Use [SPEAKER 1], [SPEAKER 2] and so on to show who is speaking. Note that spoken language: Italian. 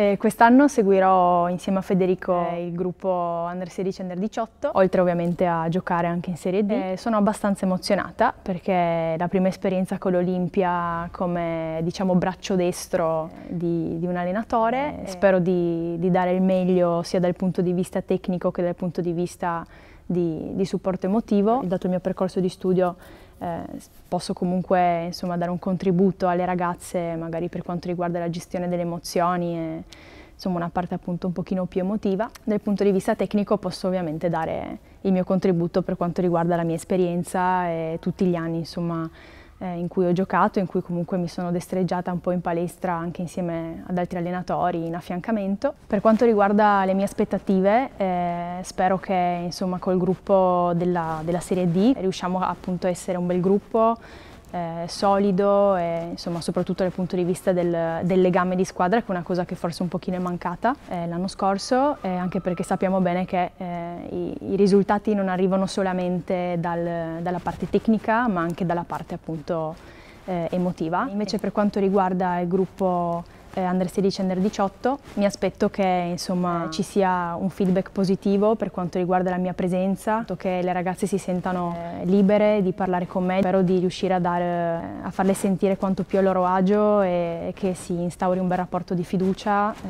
[SPEAKER 1] Eh, quest'anno seguirò insieme a Federico eh, il gruppo Under 16 Under 18, oltre ovviamente a giocare anche in Serie D. Eh, sono abbastanza emozionata perché la prima esperienza con l'Olimpia come diciamo, braccio destro di, di un allenatore. Eh. Spero di, di, dare il meglio sia dal punto di vista tecnico che dal punto di vista di, di supporto emotivo. Dato il mio percorso di studio eh, posso comunque insomma, dare un contributo alle ragazze magari per quanto riguarda la gestione delle emozioni e insomma, una parte appunto un pochino più emotiva. Dal punto di vista tecnico posso ovviamente dare il mio contributo per quanto riguarda la mia esperienza e tutti gli anni insomma, eh, in cui ho giocato, in cui comunque mi sono destreggiata un po' in palestra anche insieme ad altri allenatori in affiancamento. Per quanto riguarda le mie aspettative, eh, spero che insomma col gruppo della, della Serie D riusciamo appunto a essere un bel gruppo, eh, solido e insomma, soprattutto dal punto di vista del, del, legame di squadra che è una cosa che forse un pochino è mancata eh, l'anno scorso eh, anche perché sappiamo bene che eh, i, i, risultati non arrivano solamente dal, dalla parte tecnica ma anche dalla parte appunto eh, emotiva. Invece per quanto riguarda il gruppo eh, under 16 e under 18. Mi aspetto che insomma, ci sia un feedback positivo per quanto riguarda la mia presenza, che le ragazze si sentano eh, libere di parlare con me. Spero di riuscire a, dare, a farle sentire quanto più a loro agio e che si instauri un bel rapporto di fiducia. Eh.